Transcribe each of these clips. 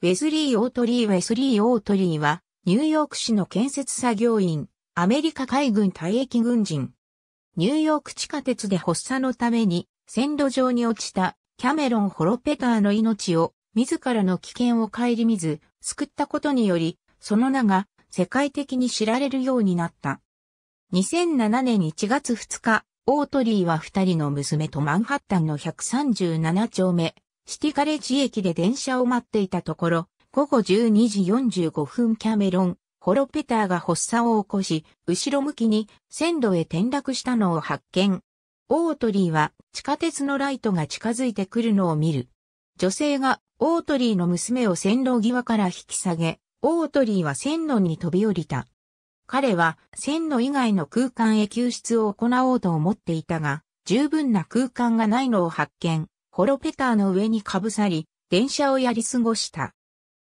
ウェズリー・オートリー・ウェスリー・オートリーは、ニューヨーク市の建設作業員、アメリカ海軍退役軍人。ニューヨーク地下鉄で発作のために、線路上に落ちたキャメロン・ホロペターの命を、自らの危険を顧みず、救ったことにより、その名が世界的に知られるようになった。2007年1月2日、オートリーは2人の娘とマンハッタンの137丁目、シティカレッジ駅で電車を待っていたところ、午後12時45分キャメロン、ホロペターが発作を起こし、後ろ向きに線路へ転落したのを発見。オートリーは地下鉄のライトが近づいてくるのを見る。女性がオートリーの娘を線路際から引き下げ、オートリーは線路に飛び降りた。彼は線路以外の空間へ救出を行おうと思っていたが、十分な空間がないのを発見。ホロペターの上にかぶさり、電車をやり過ごした。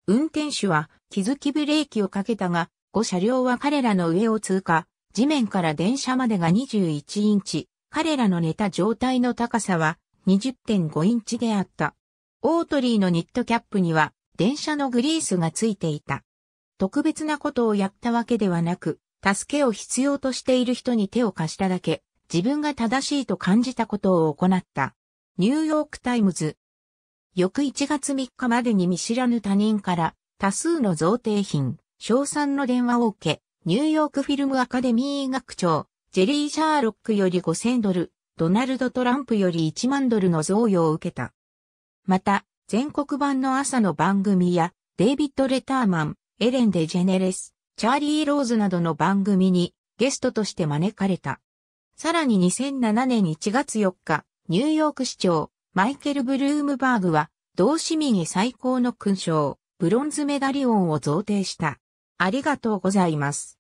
運転手は気づきブレーキをかけたが、5車両は彼らの上を通過、地面から電車までが21インチ、彼らの寝た状態の高さは20.5インチであった。オートリーのニットキャップには電車のグリースがついていた。特別なことをやったわけではなく、助けを必要としている人に手を貸しただけ、自分が正しいと感じたことを行った。ニューヨークタイムズ。翌1月3日までに見知らぬ他人から多数の贈呈品、賞賛の電話を受け、ニューヨークフィルムアカデミー学長、ジェリー・シャーロックより5000ドル、ドナルド・トランプより1万ドルの贈与を受けた。また、全国版の朝の番組や、デイビッド・レターマン、エレン・デジェネレス、チャーリー・ローズなどの番組にゲストとして招かれた。さらに2007年1月4日、ニューヨーク市長、マイケル・ブルームバーグは、同市民へ最高の勲章、ブロンズメダリオンを贈呈した。ありがとうございます。